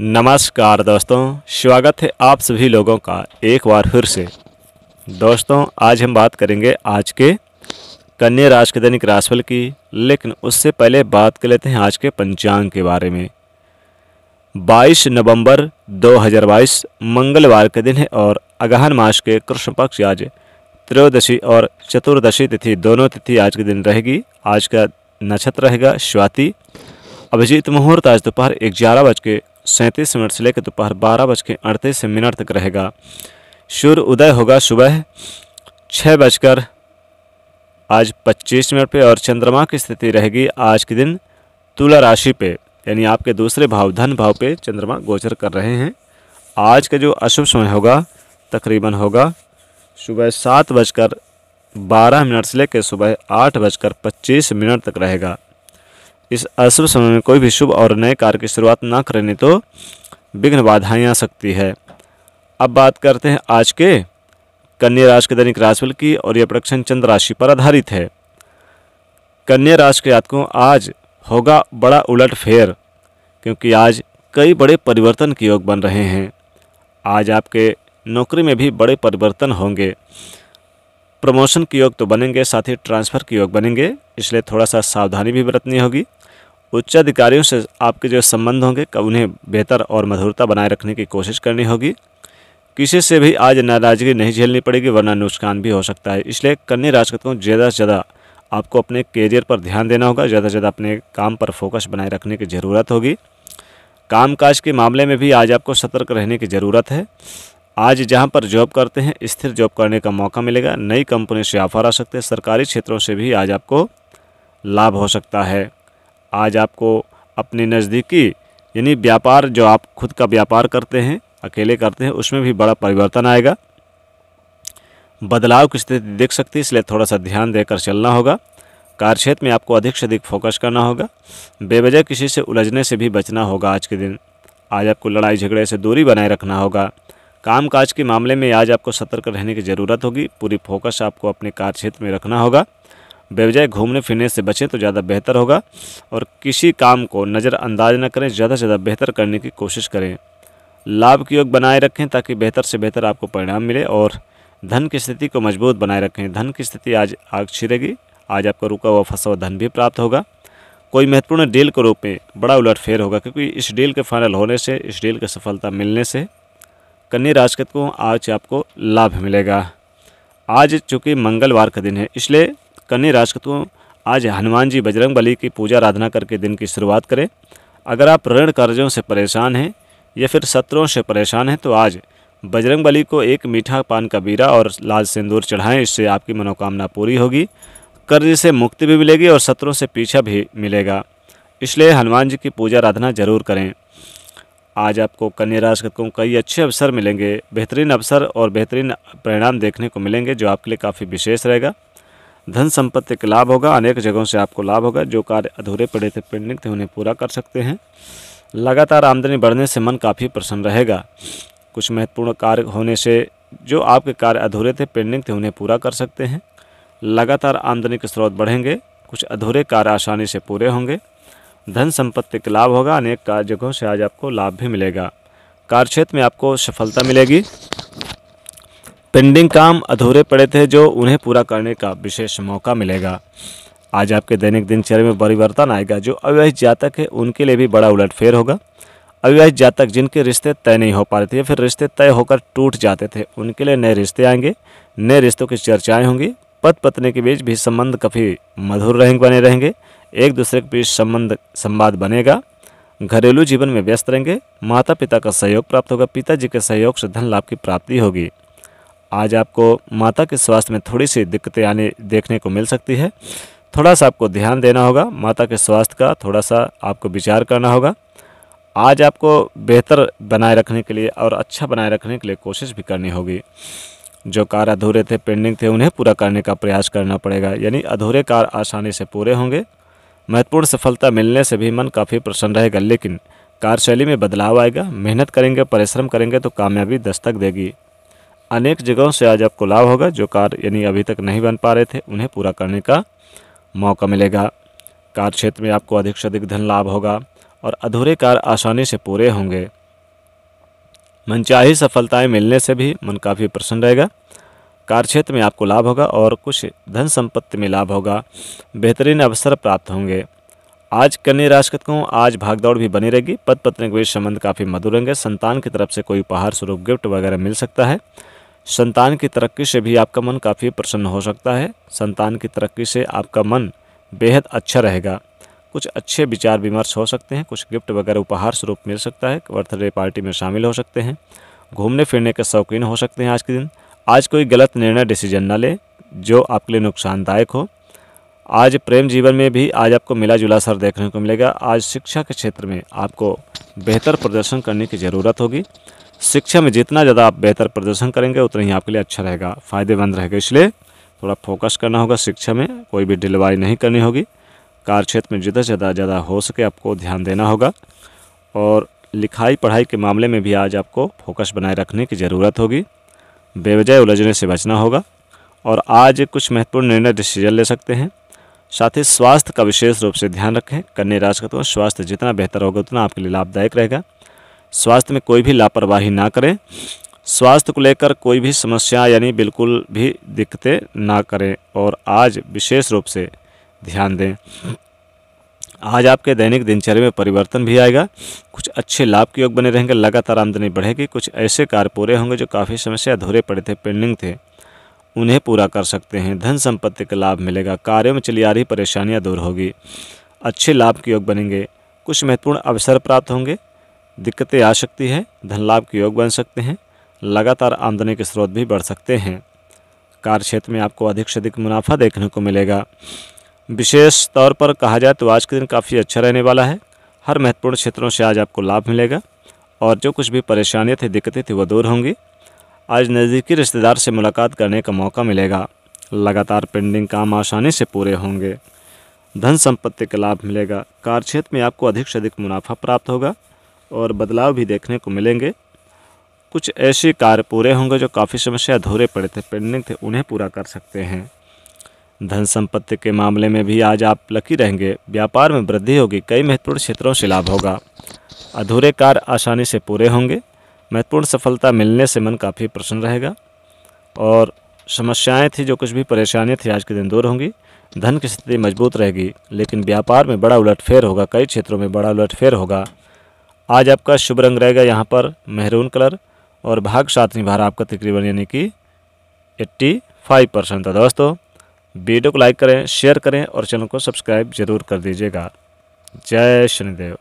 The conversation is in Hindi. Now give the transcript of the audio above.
नमस्कार दोस्तों स्वागत है आप सभी लोगों का एक बार फिर से दोस्तों आज हम बात करेंगे आज के कन्या राशि के दैनिक राशिफल की लेकिन उससे पहले बात कर लेते हैं आज के पंचांग के बारे में 22 नवंबर 2022 मंगलवार के दिन है और अगहन मास के कृष्ण पक्ष आज त्रयोदशी और चतुर्दशी तिथि दोनों तिथि आज के दिन रहेगी आज का नक्षत्र रहेगा स्वाति अभिजीत मुहूर्त आज दोपहर ग्यारह बज के सैंतीस मिनट से लेकर दोपहर बारह बज के अड़तीस मिनट तक रहेगा सूर्य उदय होगा सुबह छः बजकर आज पच्चीस मिनट पे और चंद्रमा की स्थिति रहेगी आज के दिन तुला राशि पे यानी आपके दूसरे भाव धन भाव पे चंद्रमा गोचर कर रहे हैं आज का जो अशुभ समय होगा तकरीबन होगा सुबह सात बजकर बारह मिनट से लेकर सुबह आठ बजकर पच्चीस मिनट तक रहेगा इस अशुभ समय में कोई भी शुभ और नए कार्य की शुरुआत ना करें तो विघ्न बाधाएं आ सकती है अब बात करते हैं आज के कन्या राशि के दैनिक राशिफल की और यह प्रक्षण चंद्र राशि पर आधारित है कन्या राशि के जातकों आज होगा बड़ा उलट फेर क्योंकि आज कई बड़े परिवर्तन के योग बन रहे हैं आज आपके नौकरी में भी बड़े परिवर्तन होंगे प्रमोशन के योग तो बनेंगे साथ ही ट्रांसफ़र के योग बनेंगे इसलिए थोड़ा सा सावधानी भी बरतनी होगी उच्च अधिकारियों से आपके जो संबंध होंगे कब उन्हें बेहतर और मधुरता बनाए रखने की कोशिश करनी होगी किसी से भी आज नाराज़गी नहीं झेलनी पड़ेगी वरना नुकसान भी हो सकता है इसलिए कन्या राशि को ज़्यादा से ज़्यादा आपको अपने करियर पर ध्यान देना होगा ज़्यादा से ज़्यादा अपने काम पर फोकस बनाए रखने की ज़रूरत होगी कामकाज के मामले में भी आज आपको सतर्क रहने की ज़रूरत है आज जहां पर जॉब करते हैं स्थिर जॉब करने का मौका मिलेगा नई कंपनी से ऑफर आ सकते हैं सरकारी क्षेत्रों से भी आज आपको लाभ हो सकता है आज आपको अपने नज़दीकी यानी व्यापार जो आप खुद का व्यापार करते हैं अकेले करते हैं उसमें भी बड़ा परिवर्तन आएगा बदलाव की स्थिति देख सकती है इसलिए थोड़ा सा ध्यान देकर चलना होगा कार्यक्षेत्र में आपको अधिक से अधिक फोकस करना होगा बेवजह किसी से उलझने से भी बचना होगा आज के दिन आज आपको लड़ाई झगड़े से दूरी बनाए रखना होगा कामकाज के मामले में आज आपको सतर्क रहने की ज़रूरत होगी पूरी फोकस आपको अपने कार्य क्षेत्र में रखना होगा बेवजाय घूमने फिरने से बचें तो ज़्यादा बेहतर होगा और किसी काम को नज़रअंदाज न करें ज़्यादा से ज़्यादा बेहतर करने की कोशिश करें लाभ के योग बनाए रखें ताकि बेहतर से बेहतर आपको परिणाम मिले और धन की स्थिति को मजबूत बनाए रखें धन की स्थिति आज आग छिरेगी आज आपका रुका हुआ फंसा हुआ धन भी प्राप्त होगा कोई महत्वपूर्ण डील के रूप में बड़ा उलटफेर होगा क्योंकि इस डील के फाइनल होने से इस डील की सफलता मिलने से कन्या राशि को आज आपको लाभ मिलेगा आज चूँकि मंगलवार का दिन है इसलिए कन्या राशि को आज हनुमान जी बजरंग बली की पूजा आराधना करके दिन की शुरुआत करें अगर आप ऋण कर्जों से परेशान हैं या फिर सत्रों से परेशान हैं तो आज बजरंग बली को एक मीठा पान का बीरा और लाल सिंदूर चढ़ाएं इससे आपकी मनोकामना पूरी होगी कर्ज से मुक्ति भी मिलेगी और सत्रों से पीछा भी मिलेगा इसलिए हनुमान जी की पूजा आराधना जरूर करें आज आपको कन्या राशि जातकों कई अच्छे अवसर मिलेंगे बेहतरीन अवसर और बेहतरीन परिणाम देखने को मिलेंगे जो आपके लिए काफ़ी विशेष रहेगा धन संपत्ति का लाभ होगा अनेक जगहों से आपको लाभ होगा जो कार्य अधूरे पड़े थे पेंडिंग थे उन्हें पूरा कर सकते हैं लगातार आमदनी बढ़ने से मन काफ़ी प्रसन्न रहेगा कुछ महत्वपूर्ण कार्य होने से जो आपके कार्य अधूरे थे पेंडिंग थे उन्हें पूरा कर सकते हैं लगातार आमदनी के स्रोत बढ़ेंगे कुछ अधूरे कार्य आसानी से पूरे होंगे धन संपत्ति का लाभ होगा अनेक कार्यों से आज आपको लाभ भी मिलेगा कार्यक्षेत्र में आपको सफलता मिलेगी पेंडिंग काम अधूरे पड़े थे जो उन्हें पूरा करने का विशेष मौका मिलेगा आज आपके दैनिक दिनचर्या में परिवर्तन आएगा जो अविवाहित जातक है उनके लिए भी बड़ा उलटफेर होगा अविवाहित जातक जिनके रिश्ते तय नहीं हो पा रहे थे या फिर रिश्ते तय होकर टूट जाते थे उनके लिए नए रिश्ते आएंगे नए रिश्तों की चर्चाएं होंगी पत पत्नी के बीच भी संबंध काफ़ी मधुर रहेंगे बने रहेंगे एक दूसरे के बीच संबंध संवाद बनेगा घरेलू जीवन में व्यस्त रहेंगे माता पिता का सहयोग प्राप्त होगा पिताजी के सहयोग से धन लाभ की प्राप्ति होगी आज आपको माता के स्वास्थ्य में थोड़ी सी दिक्कतें आने देखने को मिल सकती है थोड़ा सा आपको ध्यान देना होगा माता के स्वास्थ्य का थोड़ा सा आपको विचार करना होगा आज आपको बेहतर बनाए रखने के लिए और अच्छा बनाए रखने के लिए कोशिश भी करनी होगी जो कार्य अधूरे थे पेंडिंग थे उन्हें पूरा करने का प्रयास करना पड़ेगा यानी अधूरे कार्य आसानी से पूरे होंगे महत्वपूर्ण सफलता मिलने से भी मन काफ़ी प्रसन्न रहेगा लेकिन कार्यशैली में बदलाव आएगा मेहनत करेंगे परिश्रम करेंगे तो कामयाबी दस्तक देगी अनेक जगहों से आज आपको लाभ होगा जो कार्य यानी अभी तक नहीं बन पा रहे थे उन्हें पूरा करने का मौका मिलेगा कार्य क्षेत्र में आपको अधिक से अधिक धन लाभ होगा और अधूरे कार्य आसानी से पूरे होंगे मनचाही सफलताएं मिलने से भी मन काफ़ी प्रसन्न रहेगा कार्यक्षेत्र में आपको लाभ होगा और कुछ धन संपत्ति में लाभ होगा बेहतरीन अवसर प्राप्त होंगे आज कन्या राशि को आज भागदौड़ भी बनी रहेगी पद पत्नी के बीच संबंध काफ़ी मधुर रहेंगे संतान की तरफ से कोई उपहार स्वरूप गिफ्ट वगैरह मिल सकता है संतान की तरक्की से भी आपका मन काफ़ी प्रसन्न हो सकता है संतान की तरक्की से आपका मन बेहद अच्छा रहेगा कुछ अच्छे विचार विमर्श हो सकते हैं कुछ गिफ्ट वगैरह उपहार स्वरूप मिल सकता है बर्थडे पार्टी में शामिल हो सकते हैं घूमने फिरने के शौकीन हो सकते हैं आज के दिन आज कोई गलत निर्णय डिसीजन ना लें जो आपके लिए नुकसानदायक हो आज प्रेम जीवन में भी आज आपको मिला जुला सर देखने को मिलेगा आज शिक्षा के क्षेत्र में आपको बेहतर प्रदर्शन करने की ज़रूरत होगी शिक्षा में जितना ज़्यादा आप बेहतर प्रदर्शन करेंगे उतना ही आपके लिए अच्छा रहेगा फ़ायदेमंद रहेगा इसलिए थोड़ा फोकस करना होगा शिक्षा में कोई भी डिलवाई नहीं करनी होगी कार्य क्षेत्र में जितना ज़्यादा ज़्यादा हो सके आपको ध्यान देना होगा और लिखाई पढ़ाई के मामले में भी आज आपको फोकस बनाए रखने की ज़रूरत होगी बेवजह उलझने से बचना होगा और आज कुछ महत्वपूर्ण निर्णय डिसीजन ले सकते हैं साथ ही स्वास्थ्य का विशेष रूप से ध्यान रखें कन्या राशि का तो स्वास्थ्य जितना बेहतर होगा उतना आपके लिए लाभदायक रहेगा स्वास्थ्य में कोई भी लापरवाही ना करें स्वास्थ्य को लेकर कोई भी समस्या यानी बिल्कुल भी दिक्कतें ना करें और आज विशेष रूप से ध्यान दें आज आपके दैनिक दिनचर्या में परिवर्तन भी आएगा कुछ अच्छे लाभ के योग बने रहेंगे लगातार आमदनी बढ़ेगी कुछ ऐसे कार्य पूरे होंगे जो काफ़ी समय से अधूरे पड़े थे पेंडिंग थे उन्हें पूरा कर सकते हैं धन संपत्ति का लाभ मिलेगा कार्यों में चली आ रही परेशानियाँ दूर होगी अच्छे लाभ के योग बनेंगे कुछ महत्वपूर्ण अवसर प्राप्त होंगे दिक्कतें आ सकती है धन लाभ के योग बन सकते हैं लगातार आमदनी के स्रोत भी बढ़ सकते हैं कार्य क्षेत्र में आपको अधिक से अधिक मुनाफा देखने को मिलेगा विशेष तौर पर कहा जाए तो आज के दिन काफ़ी अच्छा रहने वाला है हर महत्वपूर्ण क्षेत्रों से आज आपको लाभ मिलेगा और जो कुछ भी परेशानियाँ थी दिक्कतें थी वो दूर होंगी आज नज़दीकी रिश्तेदार से मुलाकात करने का मौका मिलेगा लगातार पेंडिंग काम आसानी से पूरे होंगे धन संपत्ति का लाभ मिलेगा कार क्षेत्र में आपको अधिक से अधिक मुनाफा प्राप्त होगा और बदलाव भी देखने को मिलेंगे कुछ ऐसे कार्य पूरे होंगे जो काफ़ी समस्या अधूरे पड़े थे पेंडिंग थे उन्हें पूरा कर सकते हैं धन संपत्ति के मामले में भी आज आप लकी रहेंगे व्यापार में वृद्धि होगी कई महत्वपूर्ण क्षेत्रों से लाभ होगा अधूरे कार्य आसानी से पूरे होंगे महत्वपूर्ण सफलता मिलने से मन काफ़ी प्रसन्न रहेगा और समस्याएं थी जो कुछ भी परेशानियां थी आज के दिन दूर होंगी धन की स्थिति मजबूत रहेगी लेकिन व्यापार में बड़ा उलटफेर होगा कई क्षेत्रों में बड़ा उलटफेर होगा आज आपका शुभ रंग रहेगा यहाँ पर मेहरून कलर और भाग सातवीं भार आपका तकरीबन यानी कि एट्टी फाइव परसेंट था तो दोस्तों वीडियो को लाइक करें शेयर करें और चैनल को सब्सक्राइब जरूर कर दीजिएगा जय शनिदेव